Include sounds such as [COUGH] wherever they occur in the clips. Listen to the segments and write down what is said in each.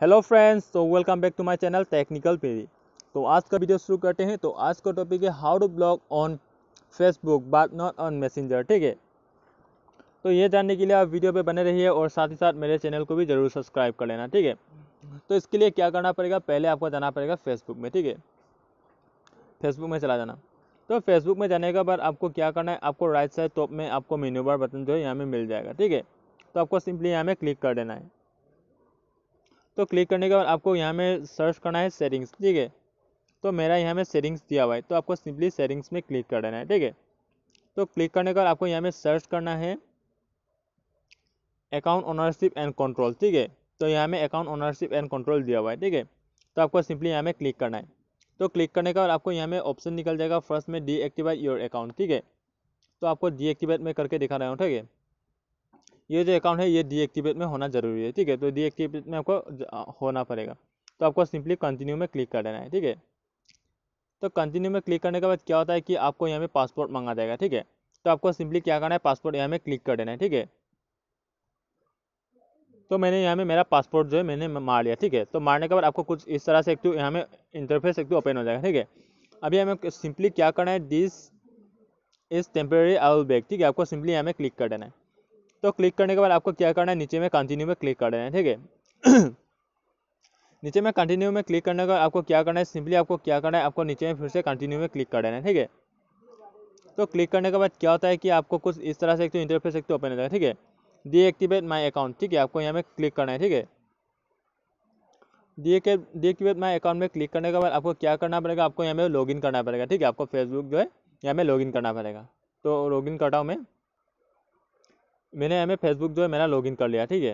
hello friends तो welcome back to my channel technical Perry तो आज का वीडियो शुरू करते हैं तो आज का टॉपिक है how to block on Facebook but not on Messenger ठीक है तो ये जानने के लिए आप वीडियो पे बने रहिए और साथ ही साथ मेरे चैनल को भी ज़रूर सब्सक्राइब कर लेना ठीक है तो इसके लिए क्या करना पड़ेगा पहले आपको जाना पड़ेगा फेसबुक में ठीक है फेसबुक में चला जाना तो फेसबुक में जाने के बाद आपको क्या करना है आपको राइट साइड टॉप में आपको मेन्यू बार बटन जो है यहाँ में मिल जाएगा ठीक है तो आपको सिंपली यहाँ में क्लिक कर देना है तो क्लिक करने के बाद आपको यहाँ में सर्च करना है सेटिंग्स ठीक है तो मेरा यहाँ में सेटिंग्स दिया हुआ है तो आपको सिंपली सेटिंग्स में क्लिक कर देना है ठीक है तो क्लिक करने के बाद आपको यहाँ में सर्च करना है अकाउंट ओनरशिप एंड कंट्रोल ठीक है तो यहाँ में अकाउंट ओनरशिप एंड कंट्रोल दिया हुआ है ठीक है तो आपको सिंपली यहाँ में क्लिक करना है तो क्लिक करने के बाद आपको यहाँ में ऑप्शन निकल जाएगा फर्स्ट में डीएक्टिवेट योर अकाउंट ठीक है तो आपको डीएक्टिवेट में करके दिखा रहा हूँ ठीक है ये जो अकाउंट है ये डीएक्टिवेट में होना ज़रूरी है ठीक है तो डीएक्टिवेट में आपको होना पड़ेगा तो आपको सिंपली कंटिन्यू में क्लिक कर देना है ठीक है तो कंटिन्यू में क्लिक करने के बाद क्या होता है कि आपको यहाँ पे पासपोर्ट मंगा जाएगा ठीक है तो आपको सिंपली क्या करना है पासपोर्ट यहाँ में क्लिक कर देना है ठीक है तो मैंने यहाँ में मेरा पासपोर्ट जो है मैंने मार लिया ठीक है तो मारने के बाद आपको कुछ इस तरह से एक तो यहाँ पे इंटरफेस एक तो ओपन हो जाएगा ठीक है अभी हमें सिंपली क्या करना है दिस इज़ टेम्प्रेरी आउल बैग ठीक है आपको सिंपली यहाँ पे क्लिक कर देना है तो क्लिक करने के बाद आपको क्या करना है नीचे में कंटिन्यू में क्लिक कर देना है ठीक है [CLEARS THROAT] नीचे में कंटिन्यू में क्लिक करने के बाद आपको क्या करना है सिंपली आपको क्या करना है आपको नीचे में फिर से कंटिन्यू में क्लिक कर देना है ठीक है तो क्लिक करने के बाद क्या होता है कि आपको कुछ इस तरह से एक तो इंटरफेस एक तो ओपन हो जाएगा ठीक है एक्टिवेट माई अकाउंट ठीक है आपको यहाँ में क्लिक करना है ठीक है डी के एक्टिवेट माई अकाउंट में क्लिक करने के बाद आपको क्या करना पड़ेगा आपको यहाँ में लॉगिन करना पड़ेगा ठीक है आपको फेसबुक जो है यहाँ में लॉगिन करना पड़ेगा तो लॉगिन करता हूँ मैं मैंने यहाँ में फेसबुक जो है मेरा लॉगिन कर लिया ठीक है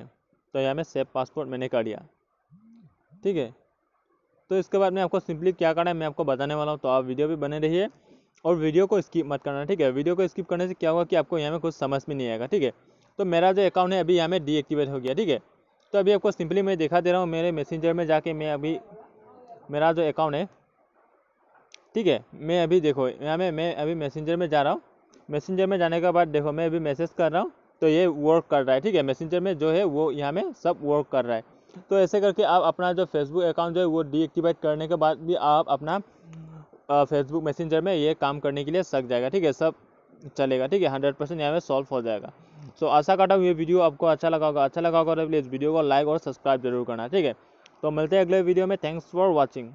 तो यहाँ में सेव पासपोर्ट मैंने कर लिया ठीक है तो इसके बाद में आपको सिंपली क्या करना है मैं आपको बताने वाला हूँ तो आप वीडियो भी बने रहिए और वीडियो को स्किप मत करना ठीक है वीडियो को स्किप करने से क्या होगा कि आपको यहाँ में कुछ समझ में नहीं आएगा ठीक है तो मेरा जो अकाउंट है अभी यहाँ में डीएक्टिवेट हो गया ठीक है तो अभी आपको सिंपली मैं दिखा दे रहा हूँ मेरे मैसेंजर में जाके मैं अभी मेरा जो अकाउंट है ठीक है मैं अभी देखो यहाँ में मैं अभी मैसेंजर में जा रहा हूँ मैसेंजर में जाने के बाद देखो मैं अभी मैसेज कर रहा हूँ तो ये वर्क कर रहा है ठीक है मैसेंजर में जो है वो यहाँ में सब वर्क कर रहा है तो ऐसे करके आप अपना जो फेसबुक अकाउंट जो है वो डीएक्टिवेट करने के बाद भी आप अपना फेसबुक मैसेंजर में ये काम करने के लिए सक जाएगा ठीक है सब चलेगा ठीक है हंड्रेड परसेंट यहाँ में सॉल्व हो जाएगा सो आशा करता हूँ ये वीडियो आपको अच्छा लगा होगा अच्छा लगा होगा तो प्लीज़ वीडियो को लाइक और सब्सक्राइब जरूर करना ठीक है तो मिलते हैं अगले वीडियो में थैंक्स फॉर वॉचिंग